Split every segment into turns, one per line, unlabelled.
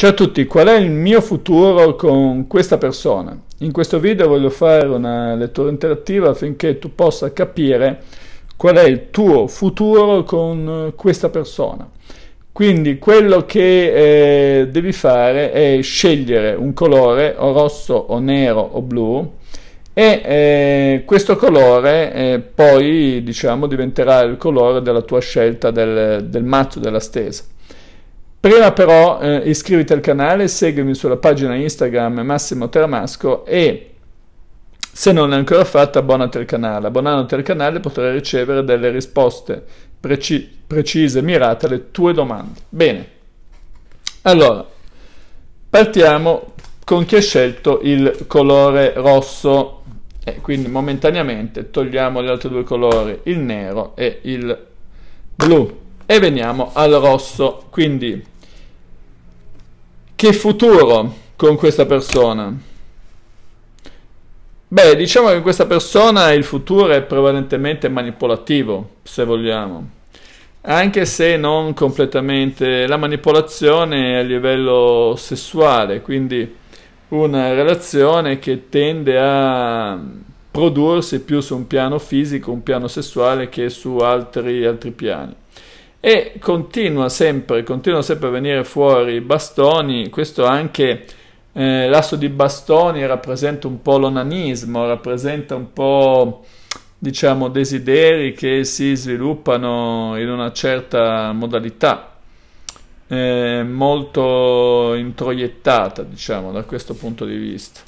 Ciao a tutti, qual è il mio futuro con questa persona? In questo video voglio fare una lettura interattiva affinché tu possa capire qual è il tuo futuro con questa persona. Quindi quello che eh, devi fare è scegliere un colore o rosso o nero o blu e eh, questo colore eh, poi diciamo diventerà il colore della tua scelta del, del mazzo della stesa. Prima però eh, iscriviti al canale, seguimi sulla pagina Instagram Massimo Termasco e se non l'hai ancora fatto abbonati al canale. Abbonandoti al canale potrai ricevere delle risposte preci- precise, mirate alle tue domande. Bene, allora partiamo con chi ha scelto il colore rosso eh, quindi momentaneamente togliamo gli altri due colori, il nero e il blu e veniamo al rosso. Quindi che futuro con questa persona? Beh, diciamo che questa persona il futuro è prevalentemente manipolativo, se vogliamo, anche se non completamente. La manipolazione a livello sessuale, quindi una relazione che tende a prodursi più su un piano fisico, un piano sessuale che su altri, altri piani e continua sempre, continua sempre a venire fuori i bastoni, questo anche eh, l'asso di bastoni rappresenta un po' l'onanismo, rappresenta un po' diciamo desideri che si sviluppano in una certa modalità eh, molto introiettata diciamo da questo punto di vista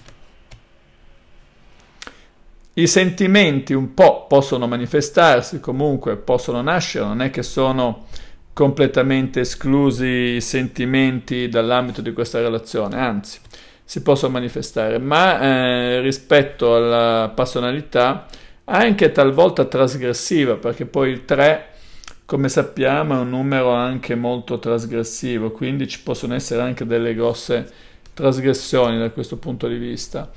i sentimenti un po' possono manifestarsi, comunque possono nascere, non è che sono completamente esclusi i sentimenti dall'ambito di questa relazione, anzi si possono manifestare, ma eh, rispetto alla personalità anche talvolta trasgressiva, perché poi il 3, come sappiamo, è un numero anche molto trasgressivo, quindi ci possono essere anche delle grosse trasgressioni da questo punto di vista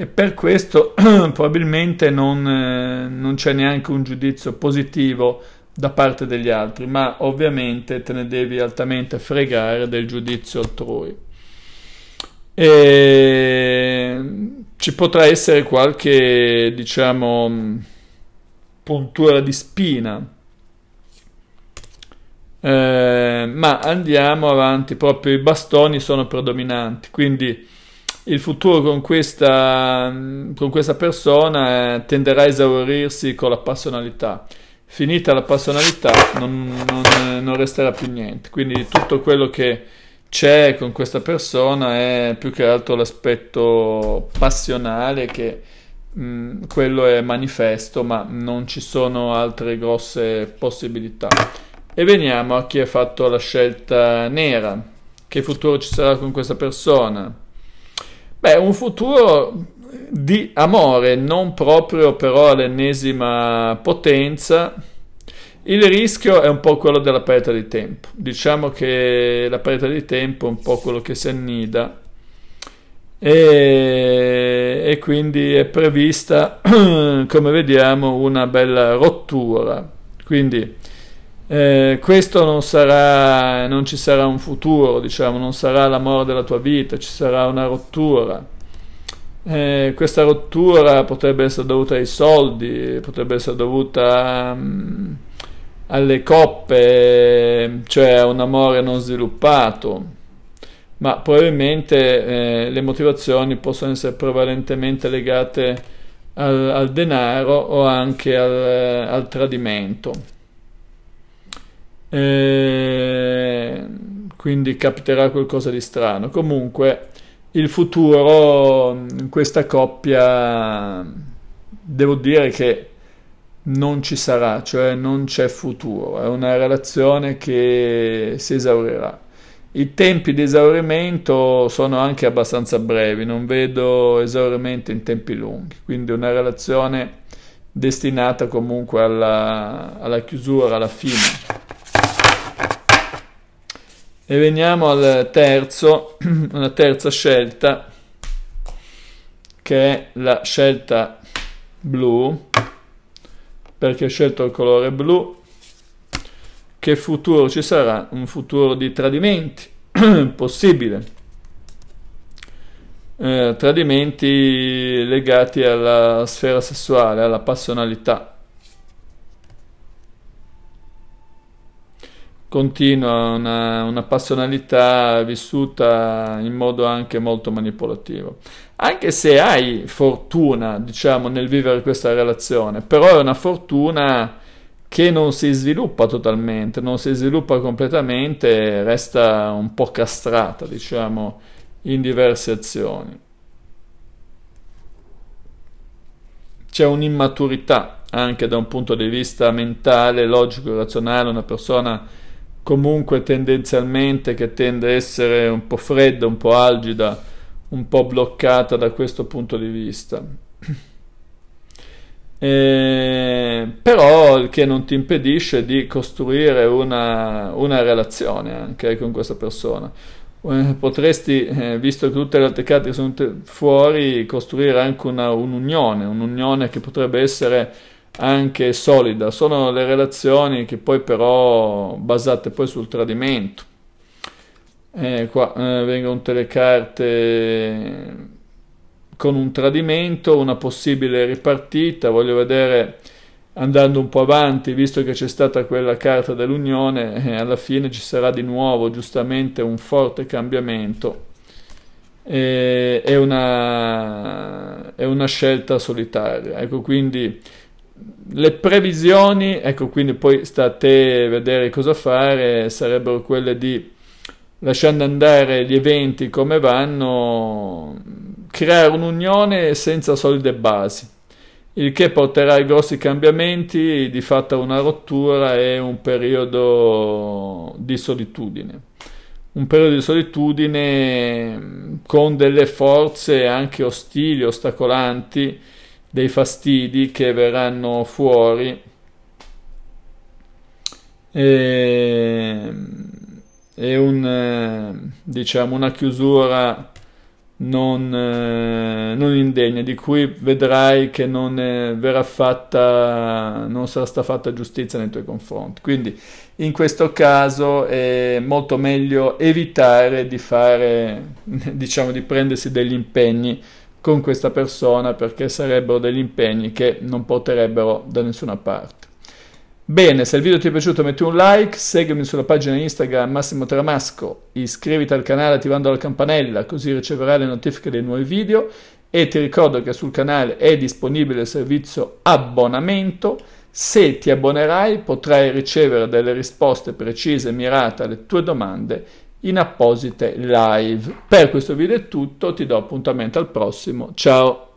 e per questo probabilmente non, eh, non c'è neanche un giudizio positivo da parte degli altri, ma ovviamente te ne devi altamente fregare del giudizio altrui. E ci potrà essere qualche, diciamo, puntura di spina. Eh, ma andiamo avanti, proprio i bastoni sono predominanti, quindi il futuro con questa, con questa persona eh, tenderà a esaurirsi con la passionalità. Finita la passionalità non, non, eh, non resterà più niente, quindi tutto quello che c'è con questa persona è più che altro l'aspetto passionale che mh, mm, quello è manifesto, ma non ci sono altre grosse possibilità. E veniamo a chi ha fatto la scelta nera. Che futuro ci sarà con questa persona? Beh, un futuro di amore, non proprio però all'ennesima potenza. Il rischio è un po' quello della perdita di tempo. Diciamo che la perdita di tempo è un po' quello che si annida e, e quindi è prevista, come vediamo, una bella rottura. Quindi eh, questo non sarà, non ci sarà un futuro, diciamo, non sarà l'amore della tua vita, ci sarà una rottura. Eh, questa rottura potrebbe essere dovuta ai soldi, potrebbe essere dovuta um, alle coppe, cioè a un amore non sviluppato, ma probabilmente eh, le motivazioni possono essere prevalentemente legate al, al denaro o anche al, al tradimento. E ehm, quindi capiterà qualcosa di strano. Comunque, il futuro in questa coppia devo dire che non ci sarà, cioè non c'è futuro, è una relazione che si esaurirà. I tempi di esaurimento sono anche abbastanza brevi, non vedo esaurimento in tempi lunghi, quindi una relazione destinata comunque alla, alla chiusura, alla fine. E veniamo al terzo, una terza scelta, che è la scelta blu, perché ho scelto il colore blu. Che futuro ci sarà? Un futuro di tradimenti, possibile. Eh, tradimenti legati alla sfera sessuale, alla passionalità. continua, una, una, passionalità vissuta in modo anche molto manipolativo. Anche se hai fortuna, diciamo, nel vivere questa relazione, però è una fortuna che non si sviluppa totalmente, non si sviluppa completamente, resta un po' castrata, diciamo, in diverse azioni. C'è un'immaturità anche da un punto di vista mentale, logico, razionale, una persona comunque tendenzialmente che tende a essere un po' fredda, un po' algida, un po' bloccata da questo punto di vista. Eh, però che non ti impedisce di costruire una, una relazione anche con questa persona. Eh, potresti, eh, visto che tutte le altre carte sono fuori, costruire anche una, un'unione, un'unione che potrebbe essere anche solida, sono le relazioni che poi però basate poi sul tradimento. Eh, qua eh, vengono carte con un tradimento, una possibile ripartita, voglio vedere andando un po' avanti, visto che c'è stata quella carta dell'Unione, eh, alla fine ci sarà di nuovo giustamente un forte cambiamento e una, una, scelta solitaria. Ecco, quindi le previsioni, ecco quindi poi sta a te vedere cosa fare, sarebbero quelle di lasciando andare gli eventi come vanno, creare un'unione senza solide basi, il che porterà ai grossi cambiamenti, di fatto una rottura e un periodo di solitudine. Un periodo di solitudine mm, con delle forze anche ostili, ostacolanti, dei fastidi che verranno fuori e, e un, eh, diciamo, una chiusura non, eh, non, indegna, di cui vedrai che non eh, verrà fatta, non sarà stata fatta giustizia nei tuoi confronti. Quindi in questo caso è molto meglio evitare di fare, diciamo, di prendersi degli impegni con questa persona perché sarebbero degli impegni che non porterebbero da nessuna parte. Bene, se il video ti è piaciuto metti un like, seguimi sulla pagina Instagram Massimo Tramasco, iscriviti al canale attivando la campanella così riceverai le notifiche dei nuovi video e ti ricordo che sul canale è disponibile il servizio abbonamento. Se ti abbonerai potrai ricevere delle risposte precise e mirate alle tue domande in apposite live. Per questo video è tutto, ti do appuntamento al prossimo, ciao!